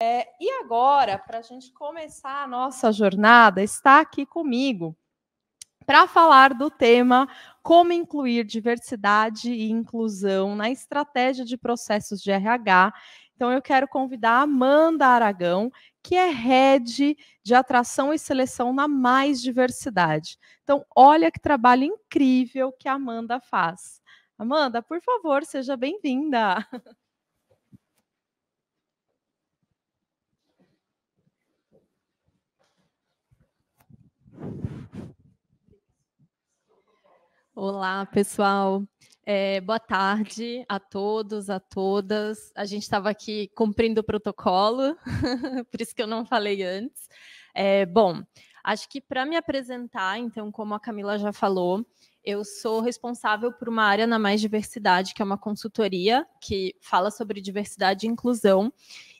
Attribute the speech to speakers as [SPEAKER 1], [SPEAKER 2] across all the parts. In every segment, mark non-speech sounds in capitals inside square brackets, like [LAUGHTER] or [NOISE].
[SPEAKER 1] É, e agora, para a gente começar a nossa jornada, está aqui comigo para falar do tema como incluir diversidade e inclusão na estratégia de processos de RH. Então, eu quero convidar a Amanda Aragão, que é head de atração e seleção na Mais Diversidade. Então, olha que trabalho incrível que a Amanda faz. Amanda, por favor, seja bem-vinda. [LAUGHS] Olá, pessoal. É, boa tarde a todos, a todas. A gente estava aqui cumprindo o protocolo, [LAUGHS] por isso que eu não falei antes. É, bom, acho que para me apresentar, então, como a Camila já falou, eu sou responsável por uma área na Mais Diversidade, que é uma consultoria que fala sobre diversidade e inclusão.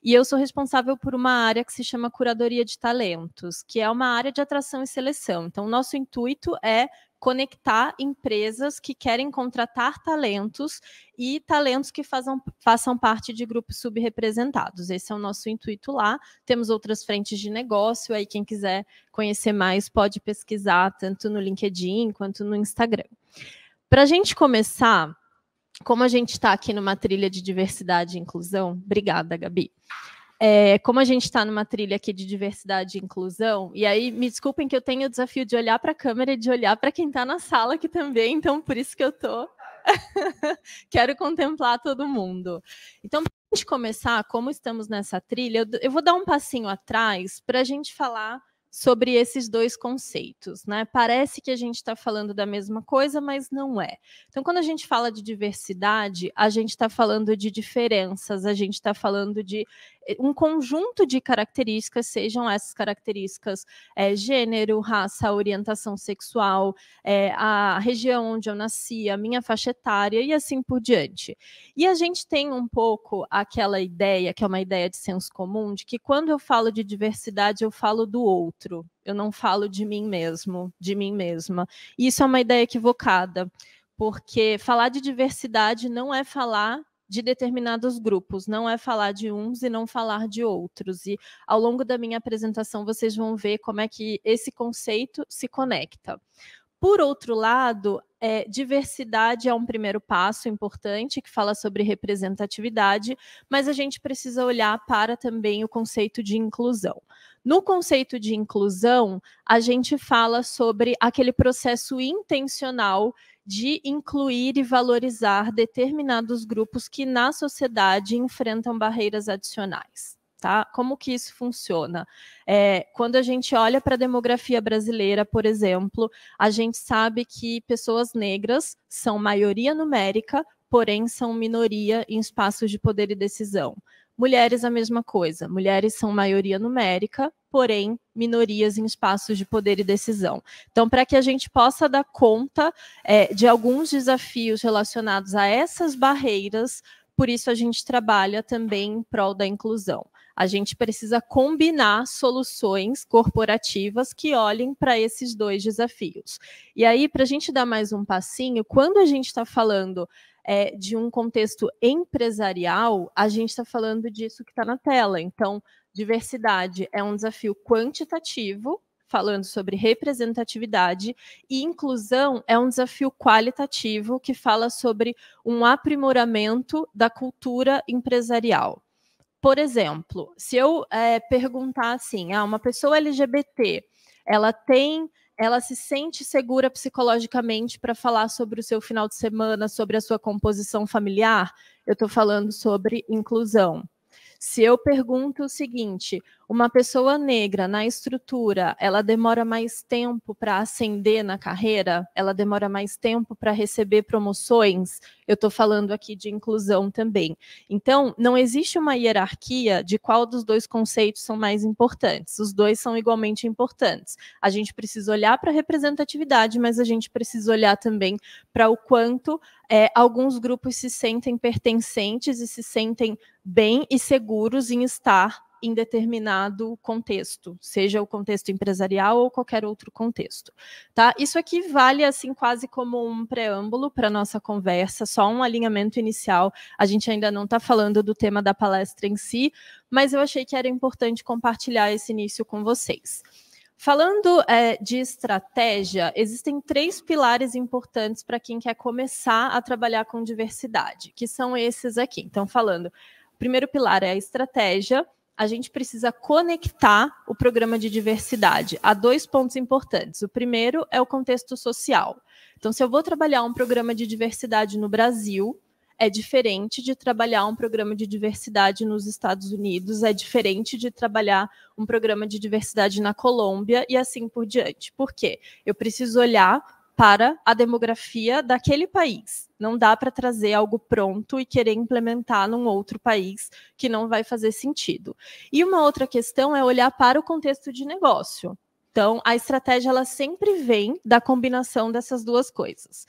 [SPEAKER 1] E eu sou responsável por uma área que se chama curadoria de talentos, que é uma área de atração e seleção. Então, nosso intuito é conectar empresas que querem contratar talentos e talentos que façam, façam parte de grupos subrepresentados. Esse é o nosso intuito lá. Temos outras frentes de negócio, aí quem quiser conhecer mais pode pesquisar tanto no LinkedIn quanto no Instagram. Para a gente começar, como a gente está aqui numa trilha de diversidade e inclusão, obrigada, Gabi é, como a gente está numa trilha aqui de diversidade e inclusão, e aí me desculpem que eu tenho o desafio de olhar para a câmera e de olhar para quem está na sala aqui também, então por isso que eu tô. [LAUGHS] Quero contemplar todo mundo. Então, para a gente começar, como estamos nessa trilha, eu, eu vou dar um passinho atrás para a gente falar sobre esses dois conceitos, né? Parece que a gente está falando da mesma coisa, mas não é. Então, quando a gente fala de diversidade, a gente está falando de diferenças, a gente está falando de eh, um conjunto de características, sejam essas características é, gênero, raça, orientação sexual, é, a região onde eu nasci, a minha faixa etária e assim por diante. E a gente tem um pouco aquela ideia, que é uma ideia de senso comum, de que quando eu falo de diversidade, eu falo do outro, eu não falo de mim mesmo, de mim mesma. E Isso é uma ideia equivocada, porque falar de diversidade não é falar de determinados grupos, não é falar de uns e não falar de outros. E ao longo da minha apresentação vocês vão ver como é que esse conceito se conecta. Por outro lado, é, diversidade é um primeiro passo importante que fala sobre representatividade, mas a gente precisa olhar para também o conceito de inclusão. No conceito de inclusão, a gente fala sobre aquele processo intencional de incluir e valorizar determinados grupos que na sociedade enfrentam barreiras adicionais tá? Como que isso funciona? É, quando a gente olha para a demografia brasileira, por exemplo, a gente sabe que pessoas negras são maioria numérica, porém são minoria em espaços de poder e decisão. Mulheres, a mesma coisa. Mulheres são maioria numérica, porém minorias em espaços de poder e decisão. Então, para que a gente possa dar conta é, de alguns desafios relacionados a essas barreiras, por isso a gente trabalha também em prol da inclusão. A gente precisa combinar soluções corporativas que olhem para esses dois desafios. E aí, para a gente dar mais um passinho, quando a gente está falando é, de um contexto empresarial, a gente está falando disso que está na tela. Então, diversidade é um desafio quantitativo, falando sobre representatividade, e inclusão é um desafio qualitativo que fala sobre um aprimoramento da cultura empresarial por exemplo, se eu é, perguntar assim, ah, uma pessoa LGBT, ela tem, ela se sente segura psicologicamente para falar sobre o seu final de semana, sobre a sua composição familiar, eu estou falando sobre inclusão. Se eu pergunto o seguinte, uma pessoa negra na estrutura, ela demora mais tempo para ascender na carreira, ela demora mais tempo para receber promoções. Eu estou falando aqui de inclusão também. Então, não existe uma hierarquia de qual dos dois conceitos são mais importantes. Os dois são igualmente importantes. A gente precisa olhar para a representatividade, mas a gente precisa olhar também para o quanto é, alguns grupos se sentem pertencentes e se sentem bem e seguros em estar em determinado contexto, seja o contexto empresarial ou qualquer outro contexto, tá? Isso aqui vale assim quase como um preâmbulo para nossa conversa, só um alinhamento inicial. A gente ainda não está falando do tema da palestra em si, mas eu achei que era importante compartilhar esse início com vocês. Falando é, de estratégia, existem três pilares importantes para quem quer começar a trabalhar com diversidade, que são esses aqui. Então, falando, o primeiro pilar é a estratégia, a gente precisa conectar o programa de diversidade a dois pontos importantes. O primeiro é o contexto social. Então, se eu vou trabalhar um programa de diversidade no Brasil, é diferente de trabalhar um programa de diversidade nos Estados Unidos, é diferente de trabalhar um programa de diversidade na Colômbia e assim por diante. Por quê? Eu preciso olhar para a demografia daquele país. Não dá para trazer algo pronto e querer implementar num outro país que não vai fazer sentido. E uma outra questão é olhar para o contexto de negócio. Então, a estratégia ela sempre vem da combinação dessas duas coisas.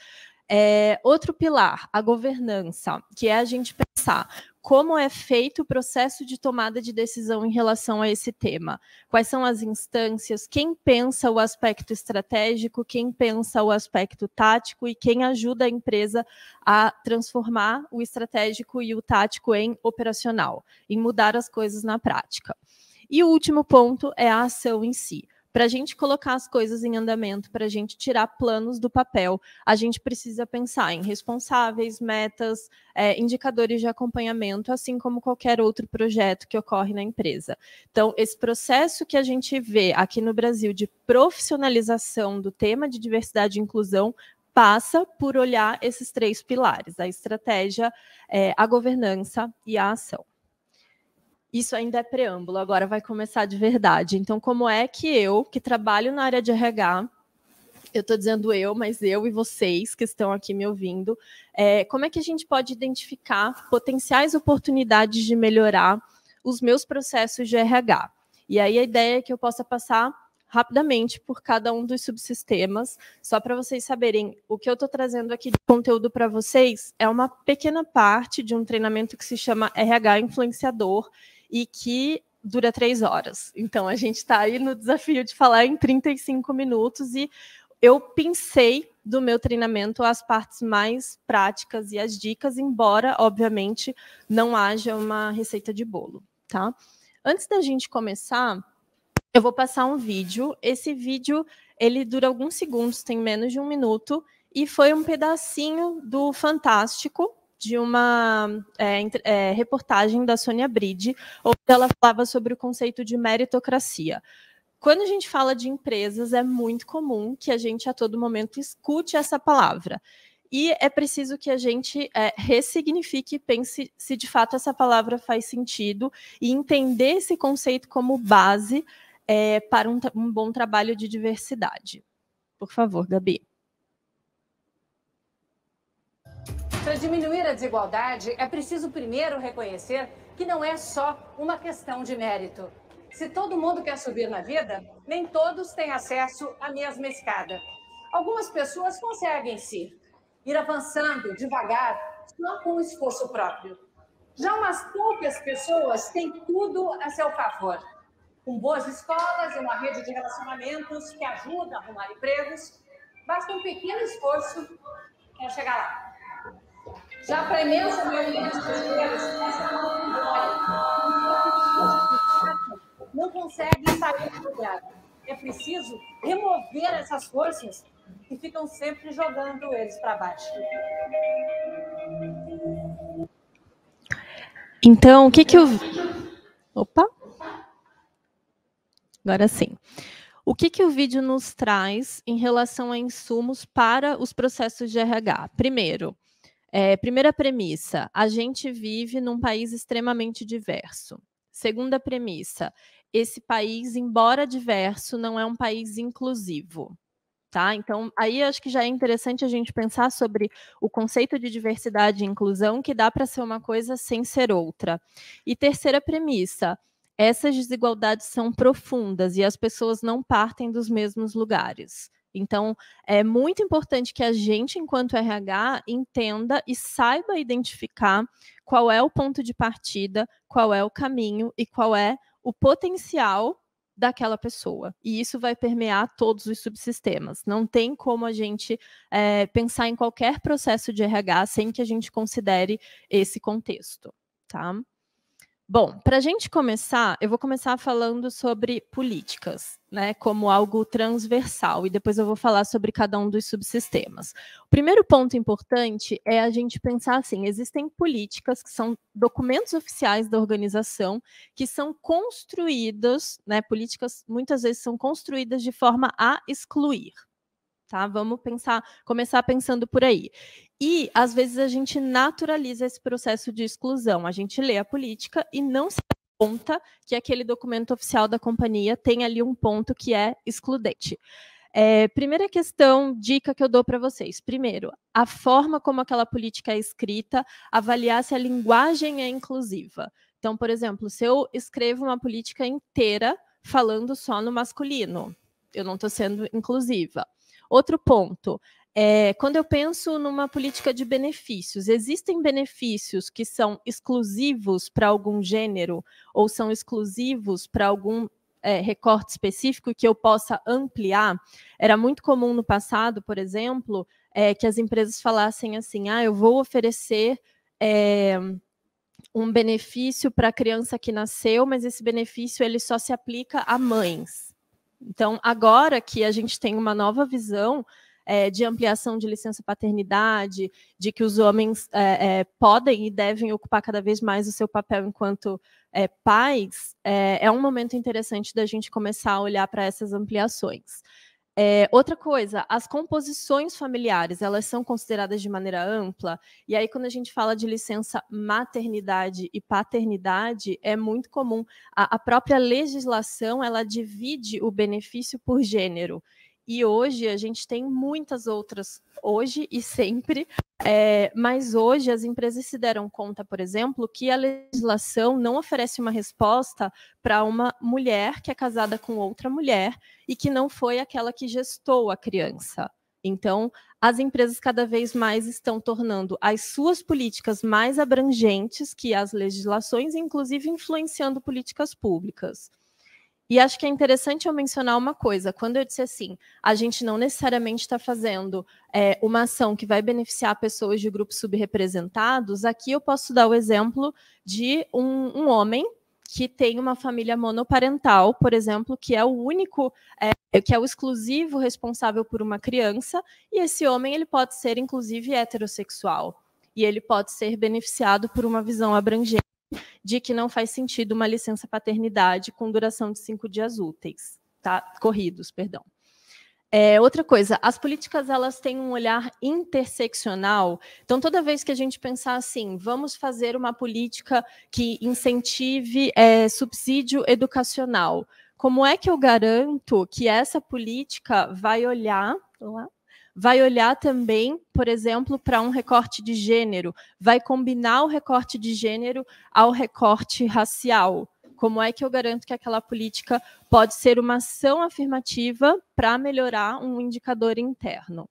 [SPEAKER 1] É, outro pilar, a governança, que é a gente pensar como é feito o processo de tomada de decisão em relação a esse tema? Quais são as instâncias? Quem pensa o aspecto estratégico? Quem pensa o aspecto tático? E quem ajuda a empresa a transformar o estratégico e o tático em operacional, em mudar as coisas na prática? E o último ponto é a ação em si. Para a gente colocar as coisas em andamento, para a gente tirar planos do papel, a gente precisa pensar em responsáveis, metas, é, indicadores de acompanhamento, assim como qualquer outro projeto que ocorre na empresa. Então, esse processo que a gente vê aqui no Brasil de profissionalização do tema de diversidade e inclusão passa por olhar esses três pilares: a estratégia, é, a governança e a ação isso ainda é preâmbulo, agora vai começar de verdade. Então, como é que eu, que trabalho na área de RH, eu estou dizendo eu, mas eu e vocês que estão aqui me ouvindo, é, como é que a gente pode identificar potenciais oportunidades de melhorar os meus processos de RH? E aí a ideia é que eu possa passar rapidamente por cada um dos subsistemas, só para vocês saberem. O que eu estou trazendo aqui de conteúdo para vocês é uma pequena parte de um treinamento que se chama RH Influenciador, e que dura três horas. Então a gente está aí no desafio de falar em 35 minutos e eu pensei do meu treinamento as partes mais práticas e as dicas, embora, obviamente, não haja uma receita de bolo, tá? Antes da gente começar, eu vou passar um vídeo. Esse vídeo ele dura alguns segundos, tem menos de um minuto, e foi um pedacinho do Fantástico de uma é, é, reportagem da Sônia Bride, onde ela falava sobre o conceito de meritocracia. Quando a gente fala de empresas, é muito comum que a gente a todo momento escute essa palavra. E é preciso que a gente é, ressignifique, pense se de fato essa palavra faz sentido e entender esse conceito como base é, para um, um bom trabalho de diversidade. Por favor, Gabi. Para diminuir a desigualdade, é preciso primeiro reconhecer que não é só uma questão de mérito. Se todo mundo quer subir na vida, nem todos têm acesso à mesma escada. Algumas pessoas conseguem sim ir avançando devagar, só com esforço próprio. Já umas poucas pessoas têm tudo a seu favor. Com boas escolas e uma rede de relacionamentos que ajuda a arrumar empregos, basta um pequeno esforço para chegar lá. Já premeu o meu não conseguem sair do lugar. É preciso remover essas forças que ficam sempre jogando eles para baixo. Então, o que que o Opa. Agora sim. O que, que o vídeo nos traz em relação a insumos para os processos de RH? Primeiro, é, primeira premissa: a gente vive num país extremamente diverso. Segunda premissa: esse país, embora diverso, não é um país inclusivo. Tá? Então, aí acho que já é interessante a gente pensar sobre o conceito de diversidade e inclusão, que dá para ser uma coisa sem ser outra. E terceira premissa: essas desigualdades são profundas e as pessoas não partem dos mesmos lugares. Então, é muito importante que a gente, enquanto RH, entenda e saiba identificar qual é o ponto de partida, qual é o caminho e qual é o potencial daquela pessoa. E isso vai permear todos os subsistemas. Não tem como a gente é, pensar em qualquer processo de RH sem que a gente considere esse contexto, tá? Bom, para a gente começar, eu vou começar falando sobre políticas né, como algo transversal, e depois eu vou falar sobre cada um dos subsistemas. O primeiro ponto importante é a gente pensar assim: existem políticas que são documentos oficiais da organização que são construídos, né, políticas muitas vezes são construídas de forma a excluir. Tá? Vamos pensar, começar pensando por aí. E às vezes a gente naturaliza esse processo de exclusão. A gente lê a política e não se que é aquele documento oficial da companhia, tem ali um ponto que é excludente. É, primeira questão, dica que eu dou para vocês. Primeiro, a forma como aquela política é escrita, avaliar se a linguagem é inclusiva. Então, por exemplo, se eu escrevo uma política inteira falando só no masculino, eu não estou sendo inclusiva. Outro ponto, é, quando eu penso numa política de benefícios, existem benefícios que são exclusivos para algum gênero ou são exclusivos para algum é, recorte específico que eu possa ampliar. Era muito comum no passado, por exemplo, é, que as empresas falassem assim: ah, eu vou oferecer é, um benefício para a criança que nasceu, mas esse benefício ele só se aplica a mães. Então, agora que a gente tem uma nova visão é, de ampliação de licença paternidade, de que os homens é, é, podem e devem ocupar cada vez mais o seu papel enquanto é, pais, é, é, um momento interessante da gente começar a olhar para essas ampliações. outra coisa, as composições familiares, elas são consideradas de maneira ampla, e aí quando a gente fala de licença maternidade e paternidade, é muito comum, a, a própria legislação, ela divide o benefício por gênero, e hoje a gente tem muitas outras, hoje e sempre, é, mas hoje as empresas se deram conta, por exemplo, que a legislação não oferece uma resposta para uma mulher que é casada com outra mulher e que não foi aquela que gestou a criança. Então, as empresas cada vez mais estão tornando as suas políticas mais abrangentes que as legislações, inclusive influenciando políticas públicas. E acho que é interessante eu mencionar uma coisa. Quando eu disse assim, a gente não necessariamente está fazendo é, uma ação que vai beneficiar pessoas de grupos subrepresentados, aqui eu posso dar o exemplo de um, um homem que tem uma família monoparental, por exemplo, que é o único, é, que é o exclusivo responsável por uma criança, e esse homem ele pode ser, inclusive, heterossexual. E ele pode ser beneficiado por uma visão abrangente de que não faz sentido uma licença paternidade com duração de cinco dias úteis, tá? Corridos, perdão. É, outra coisa, as políticas elas têm um olhar interseccional. Então, toda vez que a gente pensar assim, vamos fazer uma política que incentive é, subsídio educacional, como é que eu garanto que essa política vai olhar lá, vai olhar também, por exemplo, para um recorte de gênero, vai combinar o recorte de gênero ao recorte racial. Como é que eu garanto que aquela política pode ser uma ação afirmativa para melhorar um indicador interno?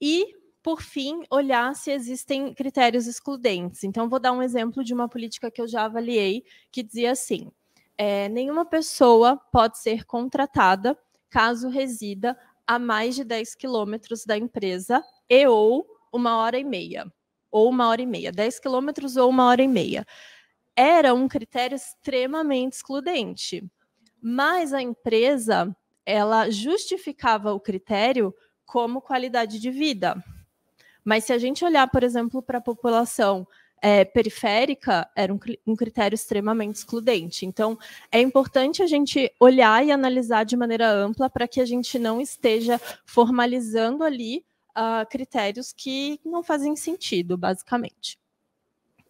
[SPEAKER 1] E, por fim, olhar se existem critérios excludentes. Então, vou dar um exemplo de uma política que eu já avaliei, que dizia assim: é, nenhuma pessoa pode ser contratada caso resida a mais de 10 quilômetros da empresa e ou uma hora e meia. Ou uma hora e meia. 10 quilômetros ou uma hora e meia. Era um critério extremamente excludente. Mas a empresa, ela justificava o critério como qualidade de vida. Mas se a gente olhar, por exemplo, para a população é, periférica era um, um critério extremamente excludente. Então, é importante a gente olhar e analisar de maneira ampla para que a gente não esteja formalizando ali uh, critérios que não fazem sentido, basicamente.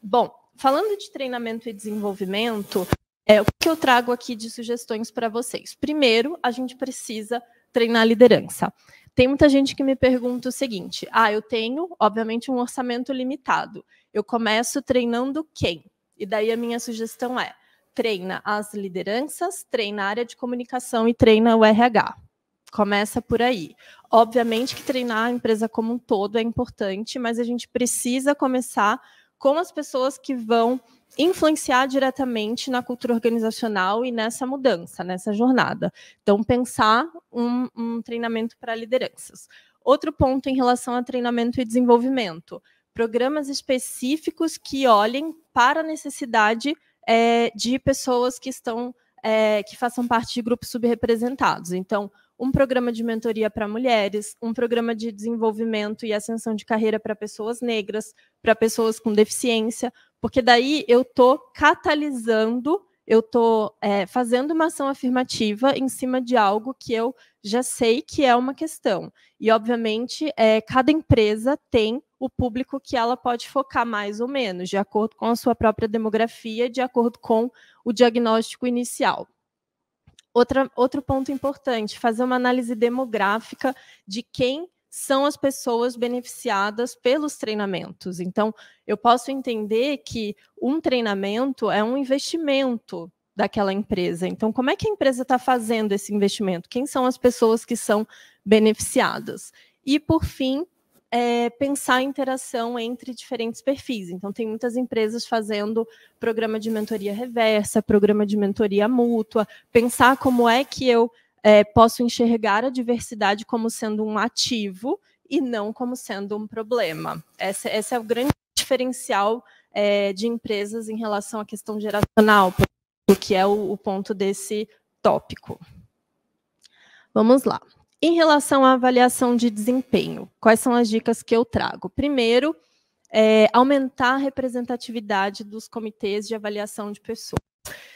[SPEAKER 1] Bom, falando de treinamento e desenvolvimento, é, o que eu trago aqui de sugestões para vocês? Primeiro, a gente precisa treinar a liderança. Tem muita gente que me pergunta o seguinte: ah, eu tenho, obviamente, um orçamento limitado. Eu começo treinando quem? E daí a minha sugestão é: treina as lideranças, treina a área de comunicação e treina o RH. Começa por aí. Obviamente que treinar a empresa como um todo é importante, mas a gente precisa começar com as pessoas que vão influenciar diretamente na cultura organizacional e nessa mudança, nessa jornada. Então, pensar um, um treinamento para lideranças. Outro ponto em relação a treinamento e desenvolvimento: programas específicos que olhem para a necessidade é, de pessoas que estão é, que façam parte de grupos subrepresentados. Então, um programa de mentoria para mulheres, um programa de desenvolvimento e ascensão de carreira para pessoas negras, para pessoas com deficiência, porque daí eu estou catalisando, eu estou é, fazendo uma ação afirmativa em cima de algo que eu já sei que é uma questão. E, obviamente, é, cada empresa tem o público que ela pode focar mais ou menos, de acordo com a sua própria demografia, de acordo com o diagnóstico inicial. Outra, outro ponto importante, fazer uma análise demográfica de quem são as pessoas beneficiadas pelos treinamentos. Então, eu posso entender que um treinamento é um investimento daquela empresa. Então, como é que a empresa está fazendo esse investimento? Quem são as pessoas que são beneficiadas? E, por fim, é, pensar a interação entre diferentes perfis. Então, tem muitas empresas fazendo programa de mentoria reversa, programa de mentoria mútua, pensar como é que eu é, posso enxergar a diversidade como sendo um ativo e não como sendo um problema. Essa, esse é o grande diferencial é, de empresas em relação à questão geracional, que é o, o ponto desse tópico. Vamos lá. Em relação à avaliação de desempenho, quais são as dicas que eu trago? Primeiro, é, aumentar a representatividade dos comitês de avaliação de pessoas.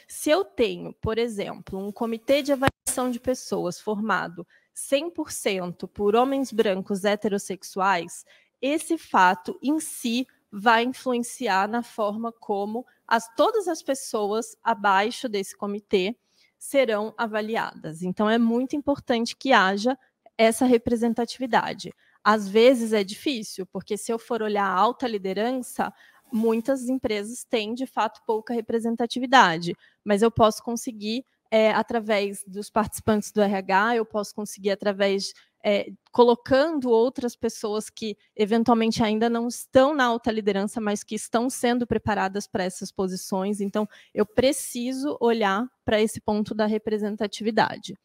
[SPEAKER 1] Se eu tenho, por exemplo, um comitê de avaliação de pessoas formado 100% por homens brancos heterossexuais, esse fato em si vai influenciar na forma como as, todas as pessoas abaixo desse comitê serão avaliadas. Então, é muito importante que haja essa representatividade. Às vezes é difícil, porque se eu for olhar a alta liderança, muitas empresas têm, de fato, pouca representatividade, mas eu posso conseguir é, através dos participantes do RH, eu posso conseguir através é, colocando outras pessoas que eventualmente ainda não estão na alta liderança, mas que estão sendo preparadas para essas posições. Então, eu preciso olhar para esse ponto da representatividade.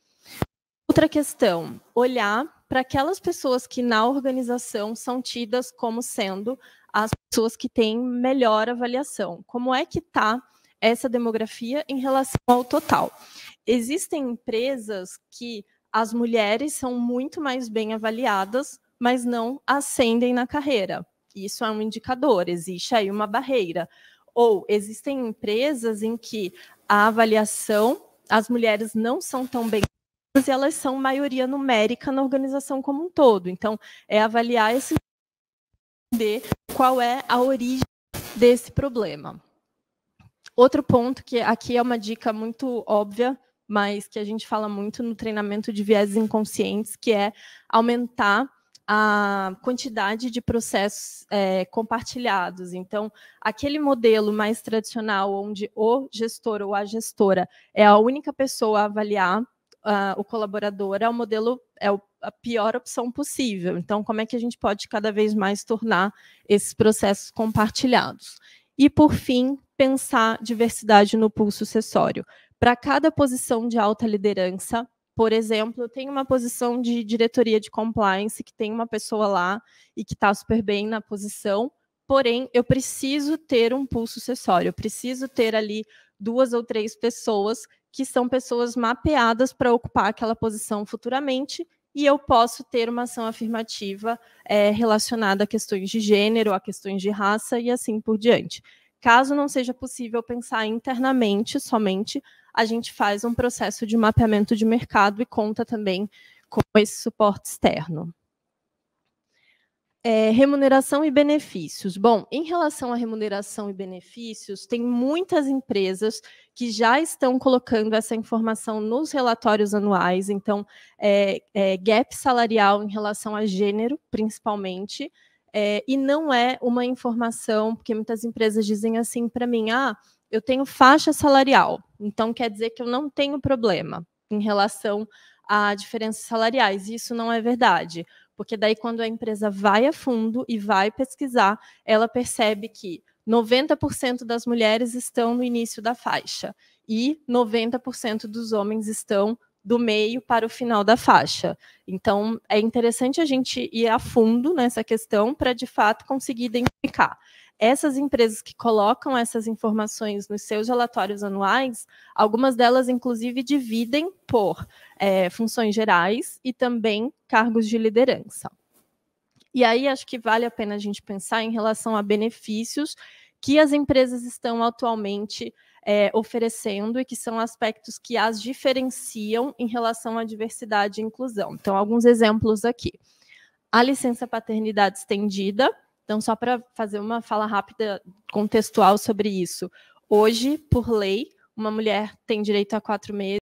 [SPEAKER 1] Outra questão, olhar para aquelas pessoas que na organização são tidas como sendo as pessoas que têm melhor avaliação. Como é que está essa demografia em relação ao total? Existem empresas que as mulheres são muito mais bem avaliadas, mas não ascendem na carreira. Isso é um indicador, existe aí uma barreira. Ou existem empresas em que a avaliação, as mulheres não são tão bem e elas são maioria numérica na organização como um todo. Então, é avaliar esse entender qual é a origem desse problema. Outro ponto que aqui é uma dica muito óbvia, mas que a gente fala muito no treinamento de viés inconscientes, que é aumentar a quantidade de processos é, compartilhados. Então, aquele modelo mais tradicional, onde o gestor ou a gestora é a única pessoa a avaliar uh, o colaborador é o modelo, é o, a pior opção possível. Então, como é que a gente pode cada vez mais tornar esses processos compartilhados? E, por fim, pensar diversidade no pool sucessório. Para cada posição de alta liderança, por exemplo, eu tenho uma posição de diretoria de compliance que tem uma pessoa lá e que está super bem na posição, porém eu preciso ter um pulso sucessório, eu preciso ter ali duas ou três pessoas que são pessoas mapeadas para ocupar aquela posição futuramente, e eu posso ter uma ação afirmativa é, relacionada a questões de gênero, a questões de raça e assim por diante. Caso não seja possível pensar internamente somente, a gente faz um processo de mapeamento de mercado e conta também com esse suporte externo. É, remuneração e benefícios. Bom, em relação à remuneração e benefícios, tem muitas empresas que já estão colocando essa informação nos relatórios anuais, então, é, é, gap salarial em relação a gênero, principalmente, é, e não é uma informação, porque muitas empresas dizem assim para mim: ah, eu tenho faixa salarial, então quer dizer que eu não tenho problema em relação a diferenças salariais. Isso não é verdade. Porque daí, quando a empresa vai a fundo e vai pesquisar, ela percebe que 90% das mulheres estão no início da faixa e 90% dos homens estão do meio para o final da faixa. Então, é interessante a gente ir a fundo nessa questão para, de fato, conseguir identificar. Essas empresas que colocam essas informações nos seus relatórios anuais, algumas delas, inclusive, dividem por é, funções gerais e também cargos de liderança. E aí, acho que vale a pena a gente pensar em relação a benefícios que as empresas estão atualmente é, oferecendo e que são aspectos que as diferenciam em relação à diversidade e inclusão. Então, alguns exemplos aqui. A licença paternidade estendida. Então, só para fazer uma fala rápida contextual sobre isso. Hoje, por lei, uma mulher tem direito a quatro meses.